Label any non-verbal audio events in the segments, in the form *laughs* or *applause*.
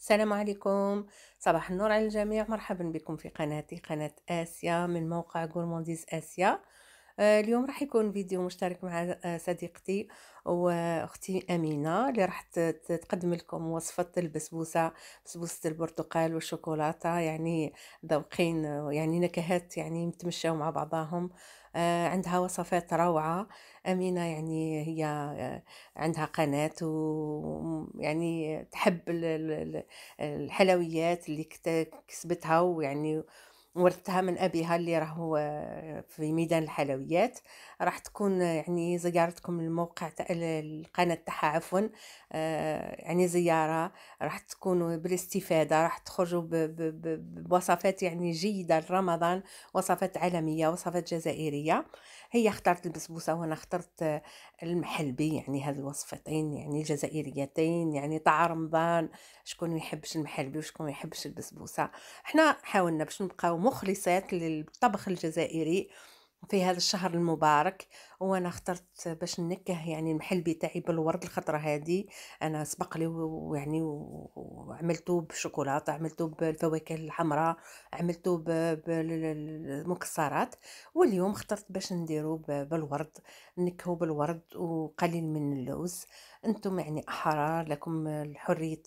السلام عليكم صباح النور على الجميع مرحبا بكم في قناتي قناة آسيا من موقع غورمانديز آسيا آه، اليوم راح يكون فيديو مشترك مع آه، صديقتي واختي امينه اللي راح تقدم لكم وصفه البسبوسه بسبوسه البرتقال والشوكولاته يعني ذوقين يعني نكهات يعني متمشاو مع بعضاهم آه، عندها وصفات روعة أمينة يعني هي عندها قناة ويعني تحب الحلويات اللي كسبتها ويعني ورثتها من ابيها اللي راهو في ميدان الحلويات راح تكون يعني زيارتكم للموقع القناه تاعها عفوا آه، يعني زياره راح تكونوا بالاستفاده راح تخرجوا بوصفات يعني جيده لرمضان وصفات عالميه وصفات جزائريه هي اختارت البسبوسه وانا اخترت المحلبي يعني هذه الوصفتين يعني جزائريتين يعني طاع رمضان شكون ما يحبش المحلبي وشكون ما يحبش البسبوسه حنا حاولنا باش نبقاو ومخلصات للطبخ الجزائري في هذا الشهر المبارك وانا اخترت باش نكه يعني المحل بتاعي بالورد الخطرة هذه انا سبق لي ويعني وعملته بالشوكولاتة عملته بالفواكه الحمراء عملته بالمكسرات واليوم اخترت باش نديرو بالورد نكهو بالورد وقليل من اللوز انتم يعني احرار لكم حريه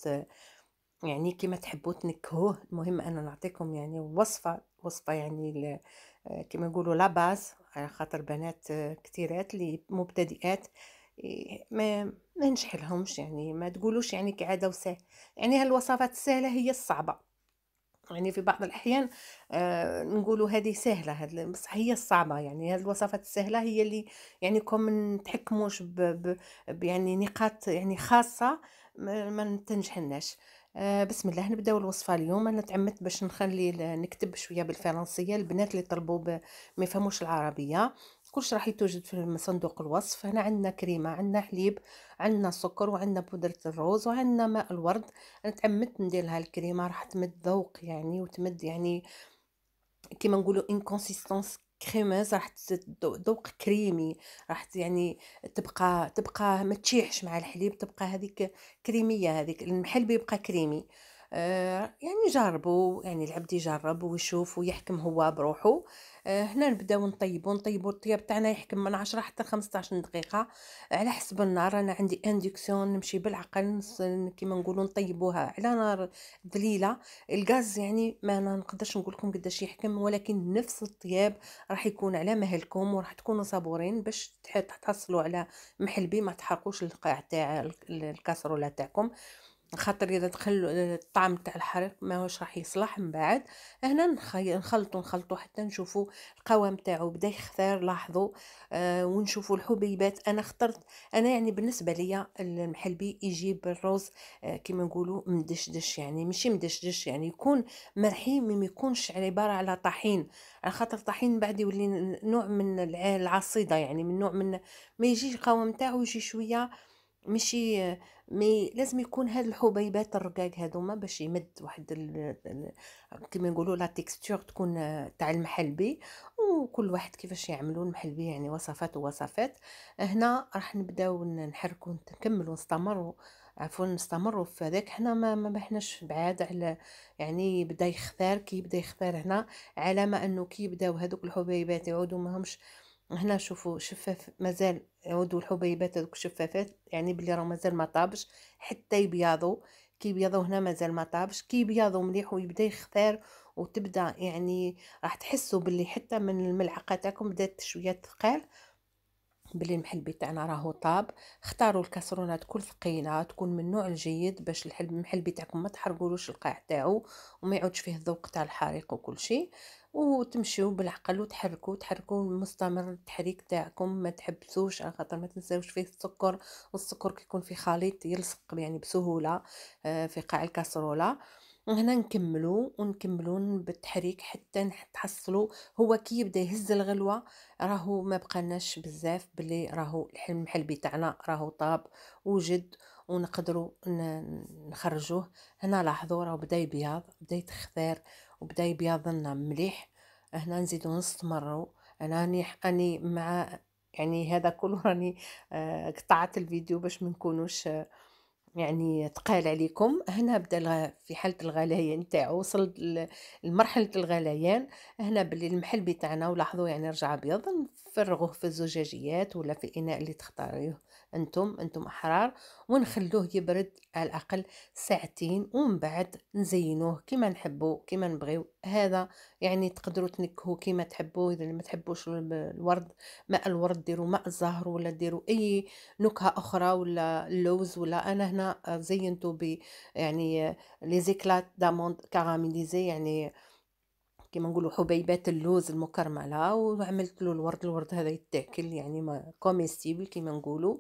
يعني كما تحبوا تنكهوه المهم انا نعطيكم يعني وصفه وصفه يعني آه، كما نقولوا لا باس على خاطر بنات آه، كثيرات اللي مبتدئات ما ما نجحلهمش يعني ما تقولوش يعني كعاده وسهل يعني هالوصفات السهله هي الصعبه يعني في بعض الأحيان آه نقولوا هذه سهلة هذه بصح هي الصعبة يعني هذه الوصفات السهلة هي اللي يعني كون نتحكموش ب ب يعني نقاط يعني خاصة ما تنجحناش آه، بسم الله نبداو الوصفه اليوم انا تعمدت باش نخلي نكتب شويه بالفرنسيه البنات اللي طلبوا ما يفهموش العربيه كلش راح يتوجد في صندوق الوصف هنا عندنا كريمه عندنا حليب عندنا سكر وعندنا بودره الروز وعندنا ماء الورد انا تعمدت ندير لها الكريمه راح تمد ذوق يعني وتمد يعني كيما نقولوا انكونسيستونس كريميز راح تذوق كريمي راح يعني تبقى تبقى ما تشيحش مع الحليب تبقى هذيك كريميه هذيك المحل بيبقى كريمي آه، يعني جربوا يعني العبد يجرب ويشوف ويحكم هو بروحه آه، هنا نبداو نطيبو نطيبو الطياب تاعنا يحكم من 10 حتى 15 دقيقه على حسب النار انا عندي اندكسيون نمشي بالعقل كيما نقولوا نطيبوها على نار دليله الغاز يعني ما انا نقدرش نقول لكم قداش يحكم ولكن نفس الطياب راح يكون على مهلكم وراح تكونوا صبورين باش تحصلوا على محلبي ما تحرقوش القاع تاع الكاسرونه تاعكم خاطر اذا تخلو الطعم تاع الحريق ماهوش راح يصلح من بعد هنا نخلطو نخلطو حتى نشوفو القوام تاعو بدا يخثر لاحظوا آه ونشوفو الحبيبات انا اخترت انا يعني بالنسبه ليا المحلبي يجيب الروز آه كيما نقولوا مدشدش يعني ماشي مدشدش يعني يكون مرحي ما يكونش عباره على طحين على خاطر الطحين بعد يولي نوع من العصيده يعني من نوع من ما يجيش القوام تاعو يجي شويه ماشي آه، مي لازم يكون هاد الحبيبات الرقاق هذوما باش يمد واحد كيما نقولوا لا تيكستور تكون تاع المحلبي وكل واحد كيفاش يعملوا المحلبي يعني وصفات ووصفات هنا راح نبداو نحركوا نكملوا نستمروا عفوا نستمروا في هذاك حنا ما ما حناش بعاد على يعني بدا يختار كي بدا يختار هنا علامه انه كي بداو هذوك الحبيبات يعودوا ماهمش هنا شوفوا شفاف مازال عود والحبيبات هذوك الشفافات يعني بلي راه مازال ما طابش حتى يبيضوا كي يبيضوا هنا مازال ما طابش كي يبيضوا مليح ويبدا يختار وتبدا يعني راح تحسوا بلي حتى من الملعقه تاعكم بدات شويه تقال بلي المحلبي تاعنا راهو طاب اختاروا الكاسرونه تكون ثقيله تكون من النوع الجيد باش المحلبي تاعكم ما تحرقولوش القاع تاعو وما يعودش فيه الذوق تاع الحريق وكل شيء وتمشيو بالعقل وتحركوا تحركوا مستمر التحريك تاعكم ما تحبسوش على خاطر ما تنساوش فيه السكر والسكر كيكون في خليط يلصق يعني بسهوله آه، في قاع الكاسروله وهنا نكملو ونكملو بالتحريك حتى تحصلوا هو كي يبدا يهز الغلوه راهو ما بقالناش بزاف بلي راهو المحل تاعنا راهو طاب وجد ونقدروا نخرجوه هنا لاحظوا راهو بدا يبيض بدا يتخثر وبدا يبيض لنا مليح هنا نزيدو نستمروا انا راني اني مع يعني هذا كله راني آه، قطعت الفيديو باش ما نكونوش يعني تقال عليكم هنا بدا في حاله الغليان نتاعو وصل لمرحله الغليان هنا باللي المحل بتاعنا ولاحظوا يعني رجع ابيض نفرغوه في الزجاجيات ولا في الاناء اللي تختاريه انتم انتم احرار ونخلوه يبرد على الاقل ساعتين ومن بعد نزينوه كيما نحبو كيما نبغيو هذا يعني تقدروا تنكهو كيما تحبوا اذا ما تحبوش الورد ماء الورد ديروا ماء الزهر ولا ديروا اي نكهه اخرى ولا اللوز ولا انا هنا زينتو زينته ب يعني لي زيكلات داموند كاراميليزي يعني كما نقولوا حبيبات اللوز المكرمله وعملت له الورد الورد هذا يتاكل يعني ما كوميستيبل كما نقولوا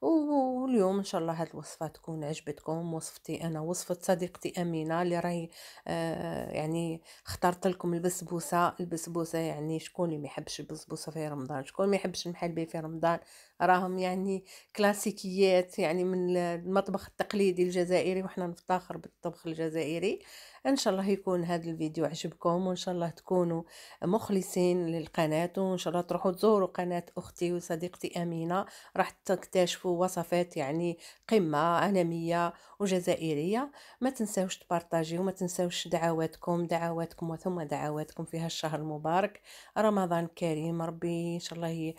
واليوم ان شاء الله هاد الوصفه تكون عجبتكم وصفتي انا وصفه صديقتي امينه اللي راهي آه، يعني اخترت لكم البسبوسه البسبوسه يعني شكون اللي ما يحبش البسبوسه في رمضان شكون ما يحبش المحلبي في رمضان راهم يعني كلاسيكيات يعني من المطبخ التقليدي الجزائري وحنا نفتخر بالطبخ الجزائري ان شاء الله يكون هذا الفيديو عجبكم وان شاء الله تكونوا مخلصين للقناه وان شاء الله تروحوا تزوروا قناه اختي وصديقتي امينه راح تكتشفوا وصفات يعني قمه عالميه وجزائريه ما تنساوش تبارطاجيو وما تنساوش دعواتكم دعواتكم وثم دعواتكم في هالشهر المبارك رمضان كريم ربي ان شاء الله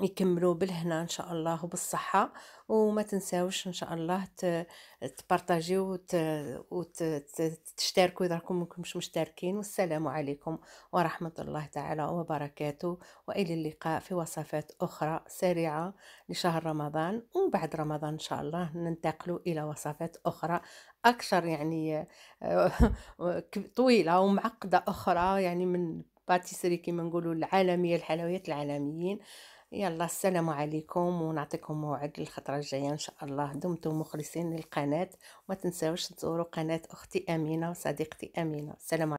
يكملوا بالهنا ان شاء الله وبالصحه وما تنساوش ان شاء الله تبارطاجيو وتشتركوا اذا راكم مش مشتركين والسلام عليكم ورحمه الله تعالى وبركاته والى اللقاء في وصفات اخرى سريعه لشهر رمضان وبعد رمضان ان شاء الله ننتقلوا الى وصفات اخرى اكثر يعني آه، *laughs* طويله ومعقده اخرى يعني من باتيسري كما نقولوا العالميه الحلويات العالميين يلا السلام عليكم ونعطيكم موعد الخطره الجايه ان شاء الله دمتم مخلصين للقناه وما تنساوش تزوروا قناه اختي امينه وصديقتي امينه سلام